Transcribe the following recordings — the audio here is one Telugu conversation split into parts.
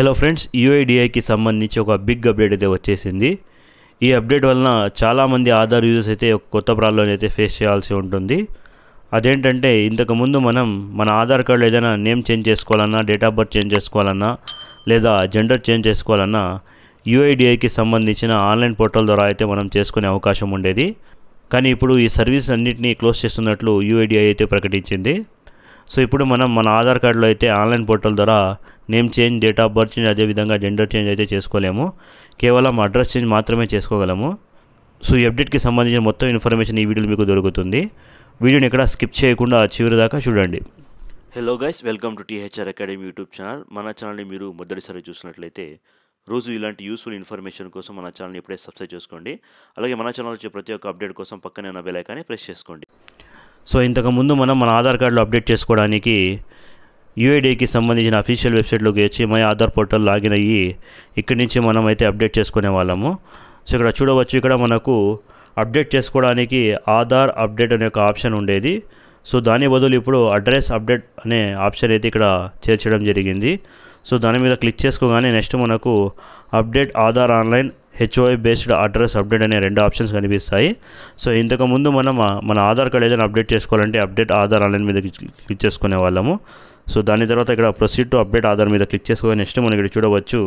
హలో ఫ్రెండ్స్ యూఐడిఐకి సంబంధించి ఒక బిగ్ అప్డేట్ అయితే వచ్చేసింది ఈ అప్డేట్ వలన చాలామంది ఆధార్ యూజర్స్ అయితే ఒక కొత్త ప్రాబ్లం అయితే ఫేస్ చేయాల్సి ఉంటుంది అదేంటంటే ఇంతకుముందు మనం మన ఆధార్ కార్డులో ఏదైనా నేమ్ చేంజ్ చేసుకోవాలన్నా డేట్ ఆఫ్ బర్త్ చేంజ్ చేసుకోవాలన్నా లేదా జెండర్ చేంజ్ చేసుకోవాలన్నా యూఐడిఐకి సంబంధించిన ఆన్లైన్ పోర్టల్ ద్వారా అయితే మనం చేసుకునే అవకాశం ఉండేది కానీ ఇప్పుడు ఈ సర్వీస్ అన్నింటినీ క్లోజ్ చేస్తున్నట్లు యూఐడిఐ అయితే ప్రకటించింది సో ఇప్పుడు మనం మన ఆధార్ కార్డులో అయితే ఆన్లైన్ పోర్టల్ ద్వారా name change date of birth change అదేవిధంగా జెండర్ చేంజ్ అయితే చేసుకోలేము కేవలం అడ్రస్ చేంజ్ మాత్రమే చేసుకోగలము సో ఈ అప్డేట్కి సంబంధించిన మొత్తం ఇన్ఫర్మేషన్ ఈ వీడియోలో మీకు దొరుకుతుంది వీడియోని ఎక్కడ స్కిప్ చేయకుండా చివరి దాకా చూడండి hello guys welcome to THR academy YouTube channel మన ఛానల్ని మీరు మొదటిసారి చూసినట్లయితే రోజు ఇలాంటి యూస్ఫుల్ ఇన్ఫర్మేషన్ కోసం మన ఛానల్ని ఇప్పుడే సబ్స్క్రైబ్ చేసుకోండి అలాగే మన ఛానల్ వచ్చే ప్రతి ఒక్క అప్డేట్ కోసం పక్కనే ఉన్న బెల్ ఐకాన్ని ప్రెస్ చేసుకోండి సో ఇంతకుముందు మనం మన ఆధార్ కార్డులో అప్డేట్ చేసుకోవడానికి యూఏడికి సంబంధించిన అఫీషియల్ వెబ్సైట్లోకి వచ్చి మై ఆధార్ పోర్టల్ లాగిన్ అయ్యి ఇక్కడి నుంచి మనం అయితే అప్డేట్ చేసుకునే వాళ్ళము సో ఇక్కడ చూడవచ్చు ఇక్కడ మనకు అప్డేట్ చేసుకోవడానికి ఆధార్ అప్డేట్ అనే ఒక ఆప్షన్ ఉండేది సో దాని బదులు ఇప్పుడు అడ్రస్ అప్డేట్ అనే ఆప్షన్ అయితే ఇక్కడ చేర్చడం జరిగింది సో దాని మీద క్లిక్ చేసుకోగానే నెక్స్ట్ మనకు update Aadhaar online HOI based address update అనే రెండు ఆప్షన్స్ కనిపిస్తాయి సో ఇంతకుముందు మనం మన ఆధార్ కార్డ్ ఏదైనా అప్డేట్ చేసుకోవాలంటే అప్డేట్ ఆధార్ ఆన్లైన్ మీద క్లిక్ చేసుకునే వాళ్ళము సో దాని తర్వాత ఇక్కడ ప్రొసీడ్ టు అప్డేట్ ఆధార్ మీద క్లిక్ చేసుకుని నెక్స్ట్ మనం ఇక్కడ చూడవచ్చు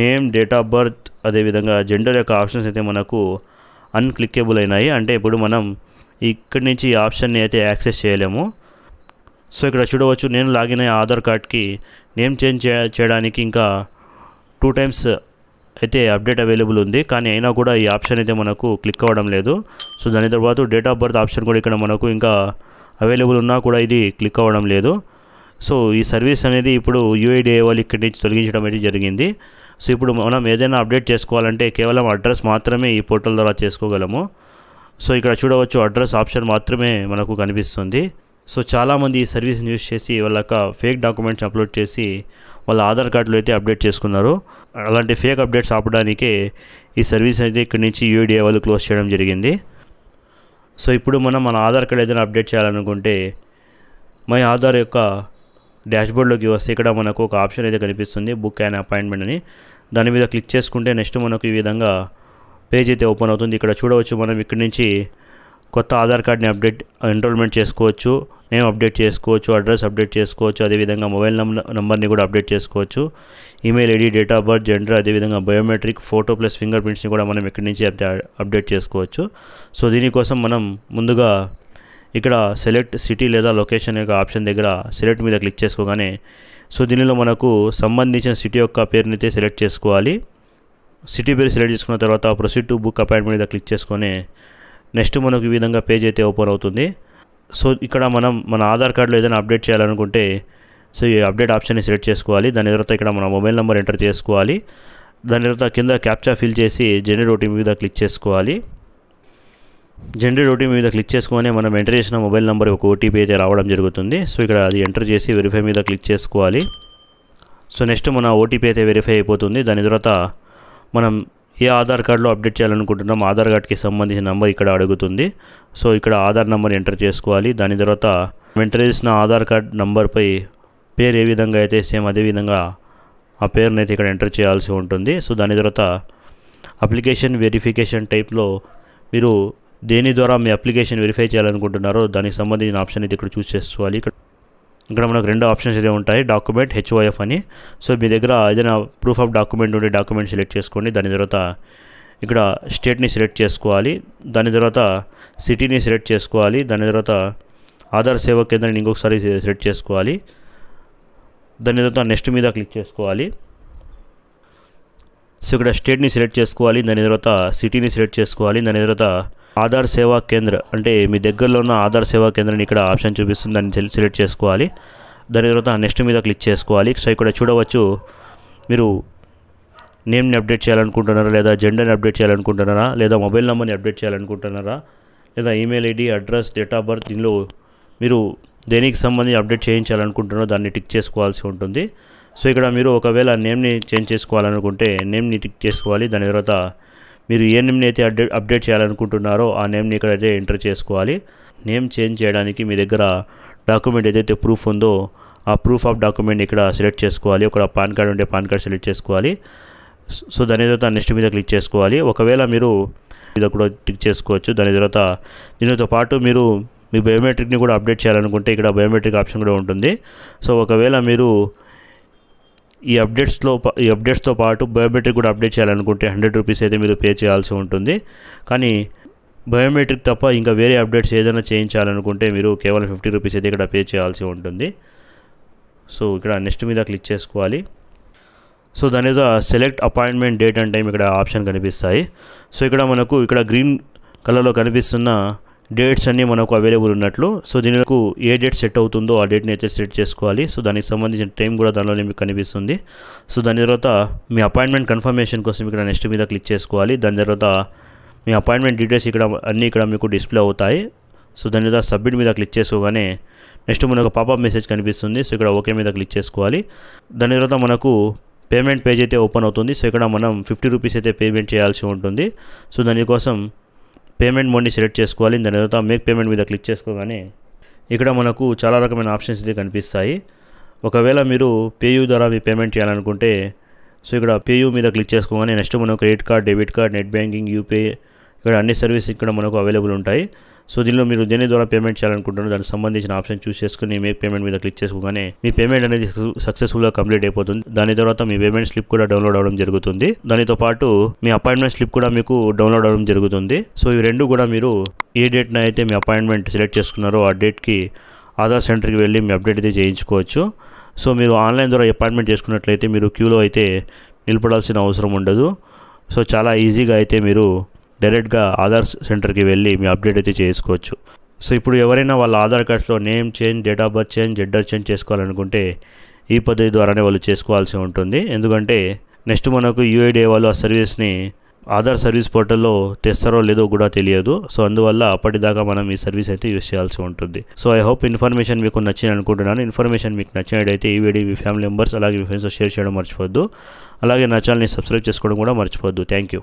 నేమ్ డేట్ ఆఫ్ బర్త్ అదేవిధంగా జెండర్ యొక్క ఆప్షన్స్ అయితే మనకు అన్క్లిక్కేబుల్ అయినాయి అంటే ఇప్పుడు మనం ఇక్కడి నుంచి ఈ ఆప్షన్ని అయితే యాక్సెస్ చేయలేము సో ఇక్కడ చూడవచ్చు నేను లాగిన్ అయ్యే ఆధార్ కార్డ్కి నేమ్ చేంజ్ చేయడానికి ఇంకా టూ టైమ్స్ అయితే అప్డేట్ అవైలబుల్ ఉంది కానీ అయినా కూడా ఈ ఆప్షన్ అయితే మనకు క్లిక్ అవ్వడం లేదు సో దాని తర్వాత డేట్ ఆఫ్ బర్త్ ఆప్షన్ కూడా ఇక్కడ మనకు ఇంకా అవైలబుల్ ఉన్నా కూడా ఇది క్లిక్ అవ్వడం లేదు సో ఈ సర్వీస్ అనేది ఇప్పుడు యూఐడిఏ వాళ్ళు ఇక్కడి నుంచి తొలగించడం అనేది జరిగింది సో ఇప్పుడు మనం ఏదైనా అప్డేట్ చేసుకోవాలంటే కేవలం అడ్రస్ మాత్రమే ఈ పోర్టల్ ద్వారా చేసుకోగలము సో ఇక్కడ చూడవచ్చు అడ్రస్ ఆప్షన్ మాత్రమే మనకు కనిపిస్తుంది సో చాలామంది ఈ సర్వీస్ని యూజ్ చేసి వాళ్ళక ఫేక్ డాక్యుమెంట్స్ అప్లోడ్ చేసి వాళ్ళ ఆధార్ కార్డులు అయితే అప్డేట్ చేసుకున్నారు అలాంటి ఫేక్ అప్డేట్స్ ఆపడానికే ఈ సర్వీస్ అయితే ఇక్కడి నుంచి యూడిఏ వాళ్ళు క్లోజ్ చేయడం జరిగింది సో ఇప్పుడు మనం మన ఆధార్ కార్డు ఏదైనా అప్డేట్ చేయాలనుకుంటే మై ఆధార్ యొక్క డాష్బోర్డ్లోకి వస్తే ఇక్కడ మనకు ఒక ఆప్షన్ అయితే కనిపిస్తుంది బుక్ అండ్ అపాయింట్మెంట్ అని దాని మీద క్లిక్ చేసుకుంటే నెక్స్ట్ మనకు ఈ విధంగా పేజ్ అయితే ఓపెన్ అవుతుంది ఇక్కడ చూడవచ్చు మనం ఇక్కడి నుంచి కొత్త ఆధార్ కార్డ్ని అప్డేట్ ఎన్రోల్మెంట్ చేసుకోవచ్చు నేమ్ అప్డేట్ చేసుకోవచ్చు అడ్రస్ అప్డేట్ చేసుకోవచ్చు అదేవిధంగా మొబైల్ నంబర్ని కూడా అప్డేట్ చేసుకోవచ్చు email ID date of birth gender అదేవిధంగా బయోమెట్రిక్ ఫోటో ప్లస్ ఫింగర్ ప్రింట్స్ని కూడా మనం ఇక్కడి నుంచి అప్డేట్ చేసుకోవచ్చు సో దీనికోసం మనం ముందుగా ఇక్కడ సెలెక్ట్ సిటీ లేదా లొకేషన్ యొక్క ఆప్షన్ దగ్గర సెలెక్ట్ మీద క్లిక్ చేసుకోగానే సో దీనిలో మనకు సంబంధించిన సిటీ యొక్క పేరుని అయితే సెలెక్ట్ చేసుకోవాలి సిటీ పేరు సెలెక్ట్ చేసుకున్న తర్వాత ప్రొసీడ్ టు బుక్ అపాయింట్మెంట్ మీద క్లిక్ చేసుకొని నెక్స్ట్ మనకు ఈ విధంగా పేజ్ అయితే ఓపెన్ అవుతుంది సో ఇక్కడ మనం మన ఆధార్ కార్డులో ఏదైనా అప్డేట్ చేయాలనుకుంటే సో ఈ అప్డేట్ ఆప్షన్ని సెలెక్ట్ చేసుకోవాలి దాని తర్వాత ఇక్కడ మన మొబైల్ నెంబర్ ఎంటర్ చేసుకోవాలి దాని తర్వాత కింద క్యాప్చా ఫిల్ చేసి జనరేట్ ఓటీపీ మీద క్లిక్ చేసుకోవాలి జనరేట్ ఓటీపీ మీద క్లిక్ చేసుకొని మనం ఎంటర్ చేసిన మొబైల్ నెంబర్ ఒక ఓటీపీ అయితే రావడం జరుగుతుంది సో ఇక్కడ అది ఎంటర్ చేసి వెరిఫై మీద క్లిక్ చేసుకోవాలి సో నెక్స్ట్ మన ఓటీపీ అయితే వెరిఫై అయిపోతుంది దాని తర్వాత మనం ఏ ఆధార్ కార్డులో అప్డేట్ చేయాలనుకుంటున్నాం ఆధార్ కార్డ్కి సంబంధించిన నెంబర్ ఇక్కడ అడుగుతుంది సో ఇక్కడ ఆధార్ నెంబర్ ఎంటర్ చేసుకోవాలి దాని తర్వాత ఎంటర్ చేసిన ఆధార్ కార్డ్ నెంబర్పై పేరు ఏ విధంగా అయితే సేమ్ అదేవిధంగా ఆ పేరుని అయితే ఇక్కడ ఎంటర్ చేయాల్సి ఉంటుంది సో దాని తర్వాత అప్లికేషన్ వెరిఫికేషన్ టైప్లో మీరు దేని ద్వారా మీ అప్లికేషన్ వెరిఫై చేయాలనుకుంటున్నారో దానికి సంబంధించిన ఆప్షన్ అయితే ఇక్కడ చూస్ చేసుకోవాలి ఇక్కడ ఇక్కడ మనకు రెండు ఆప్షన్స్ అయితే ఉంటాయి డాక్యుమెంట్ హెచ్ఓఎఫ్ అని సో మీ దగ్గర ఏదైనా ప్రూఫ్ ఆఫ్ డాక్యుమెంట్ ఉండే డాక్యుమెంట్ సెలెక్ట్ చేసుకోండి దాని తర్వాత ఇక్కడ స్టేట్ని సెలెక్ట్ చేసుకోవాలి దాని తర్వాత సిటీని సెలెక్ట్ చేసుకోవాలి దాని తర్వాత ఆధార్ సేవా కేంద్రాన్ని ఇంకొకసారి సెలెక్ట్ చేసుకోవాలి దాని తర్వాత నెక్స్ట్ మీద క్లిక్ చేసుకోవాలి సో ఇక్కడ స్టేట్ని సెలెక్ట్ చేసుకోవాలి దాని తర్వాత సిటీని సెలెక్ట్ చేసుకోవాలి దాని తర్వాత ఆధార్ సేవా కేంద్ర అంటే మీ దగ్గరలో ఉన్న ఆధార్ సేవా కేంద్రాన్ని ఇక్కడ ఆప్షన్ చూపిస్తుంది దాన్ని సెలెక్ట్ చేసుకోవాలి దాని తర్వాత నెక్స్ట్ మీద క్లిక్ చేసుకోవాలి సో ఇక్కడ చూడవచ్చు మీరు నేమ్ని అప్డేట్ చేయాలనుకుంటున్నారా లేదా జెండర్ని అప్డేట్ చేయాలనుకుంటున్నారా లేదా మొబైల్ నెంబర్ని అప్డేట్ చేయాలనుకుంటున్నారా లేదా email ID address date of birth దీనిలో మీరు దేనికి సంబంధించి అప్డేట్ చేయించాలనుకుంటున్నారో దాన్ని టిక్ చేసుకోవాల్సి ఉంటుంది సో ఇక్కడ మీరు ఒకవేళ నేమ్ని చేంజ్ చేసుకోవాలనుకుంటే నేమ్ని టిక్ చేసుకోవాలి దాని తర్వాత మీరు ఏ నేమ్ని అయితే అప్డేట్ అప్డేట్ చేయాలనుకుంటున్నారో ఆ నేమ్ని ఇక్కడైతే ఎంటర్ చేసుకోవాలి నేమ్ చేంజ్ చేయడానికి మీ దగ్గర డాక్యుమెంట్ ఏదైతే ప్రూఫ్ ఉందో ఆ ప్రూఫ్ ఆఫ్ డాక్యుమెంట్ ఇక్కడ సెలెక్ట్ చేసుకోవాలి ఒక పాన్ కార్డ్ ఉంటే పాన్ కార్డ్ సెలెక్ట్ చేసుకోవాలి సో దాని తర్వాత నెక్స్ట్ మీద క్లిక్ చేసుకోవాలి ఒకవేళ మీరు మీద కూడా క్లిక్ చేసుకోవచ్చు దాని తర్వాత దీనితో పాటు మీరు మీ బయోమెట్రిక్ని కూడా అప్డేట్ చేయాలనుకుంటే ఇక్కడ బయోమెట్రిక్ ఆప్షన్ కూడా ఉంటుంది సో ఒకవేళ మీరు ఈ అప్డేట్స్లో ఈ అప్డేట్స్తో పాటు బయోమెట్రిక్ కూడా అప్డేట్ చేయాలనుకుంటే హండ్రెడ్ రూపీస్ అయితే మీరు పే చేయాల్సి ఉంటుంది కానీ బయోమెట్రిక్ తప్ప ఇంకా వేరే అప్డేట్స్ ఏదైనా చేయించాలనుకుంటే మీరు కేవలం ఫిఫ్టీ రూపీస్ అయితే ఇక్కడ పే చేయాల్సి ఉంటుంది సో ఇక్కడ నెక్స్ట్ మీద క్లిక్ చేసుకోవాలి సో దాని మీద select appointment date and time ఇక్కడ ఆప్షన్ కనిపిస్తాయి సో ఇక్కడ మనకు ఇక్కడ గ్రీన్ కలర్లో కనిపిస్తున్న డేట్స్ అన్నీ మనకు అవైలబుల్ ఉన్నట్లు సో దీనికి ఏ డేట్ సెట్ అవుతుందో ఆ డేట్ని అయితే సెట్ చేసుకోవాలి సో దానికి సంబంధించిన టైం కూడా దానిలోనే మీకు కనిపిస్తుంది సో దాని తర్వాత మీ అపాయింట్మెంట్ కన్ఫర్మేషన్ కోసం ఇక్కడ నెక్స్ట్ మీద క్లిక్ చేసుకోవాలి దాని తర్వాత మీ అపాయింట్మెంట్ డీటెయిల్స్ ఇక్కడ అన్నీ ఇక్కడ మీకు డిస్ప్లే అవుతాయి సో దాని తర్వాత సబ్మిట్ మీద క్లిక్ చేసుకోగానే నెక్స్ట్ మనకు పాపప్ మెసేజ్ కనిపిస్తుంది సో ఇక్కడ ఓకే మీద క్లిక్ చేసుకోవాలి దాని తర్వాత మనకు పేమెంట్ పేజ్ అయితే ఓపెన్ అవుతుంది సో ఇక్కడ మనం ఫిఫ్టీ రూపీస్ అయితే పేమెంట్ చేయాల్సి ఉంటుంది సో దానికోసం పేమెంట్ మోడ్ని సెలెక్ట్ చేసుకోవాలి దాని తర్వాత మేక్ పేమెంట్ మీద క్లిక్ చేసుకోగానే ఇక్కడ మనకు చాలా రకమైన ఆప్షన్స్ ఇది కనిపిస్తాయి ఒకవేళ మీరు పేయూ ద్వారా మీ పేమెంట్ చేయాలనుకుంటే సో ఇక్కడ పేయూ మీద క్లిక్ చేసుకోగానే నెక్స్ట్ మనం credit card debit card net banking UPI ఇక్కడ అన్ని సర్వీస్ ఇక్కడ మనకు అవైలబుల్ ఉంటాయి సో దీనిలో మీరు దేని ద్వారా పేమెంట్ చేయాలనుకుంటున్నారు దానికి సంబంధించిన ఆప్షన్ చూస్ చేసుకుని మేక్ పేమెంట్ మీద క్లిక్ చేసుకోగానే మీ పేమెంట్ అనేది సక్సెస్ఫుల్గా కంప్లీట్ అయిపోతుంది దాని తర్వాత మీ పేమెంట్ స్లిప్ కూడా డౌన్లోడ్ అవడం జరుగుతుంది దానితో పాటు మీ అపాయింట్మెంట్ స్లిప్ కూడా మీకు డౌన్లోడ్ అవడం జరుగుతుంది సో ఈ రెండు కూడా మీరు ఏ డేట్న అయితే మీ అపాయింట్మెంట్ సెలెక్ట్ చేసుకున్నారో ఆ డేట్కి ఆధార్ సెంటర్కి వెళ్ళి మీ అప్డేట్ అయితే చేయించుకోవచ్చు సో మీరు ఆన్లైన్ ద్వారా అపాయింట్మెంట్ చేసుకున్నట్లయితే మీరు క్యూలో అయితే నిలబడాల్సిన అవసరం ఉండదు సో చాలా ఈజీగా అయితే మీరు డైరెక్ట్గా ఆధార్ సెంటర్కి వెళ్ళి మీ అప్డేట్ అయితే చేసుకోవచ్చు సో ఇప్పుడు ఎవరైనా వాళ్ళ ఆధార్ కార్డ్స్లో name change date of birth change gender change చేసుకోవాలనుకుంటే ఈ పద్ధతి ద్వారానే వాళ్ళు చేసుకోవాల్సి ఉంటుంది ఎందుకంటే నెక్స్ట్ మనకు యూఐడి వాళ్ళు ఆ సర్వీస్ని ఆధార్ సర్వీస్ పోర్టల్లో తెస్తారో లేదో కూడా తెలియదు సో అందువల్ల అప్పటిదాకా మనం ఈ సర్వీస్ అయితే యూస్ చేయాల్సి ఉంటుంది సో ఐ హోప్ ఇన్ఫర్మేషన్ మీకు నచ్చింది అనుకుంటున్నాను ఇన్ఫర్మేషన్ మీకు నచ్చినట్టయితే ఈ వీడియో మీ ఫ్యామిలీ మెంబర్స్ అలాగే మీ ఫ్రెండ్స్ షేర్ చేయడం మర్చిపోద్దు అలాగే నా ఛానల్ని సబ్స్క్రైబ్ చేసుకోవడం కూడా మర్చిపోద్దు థ్యాంక్ యూ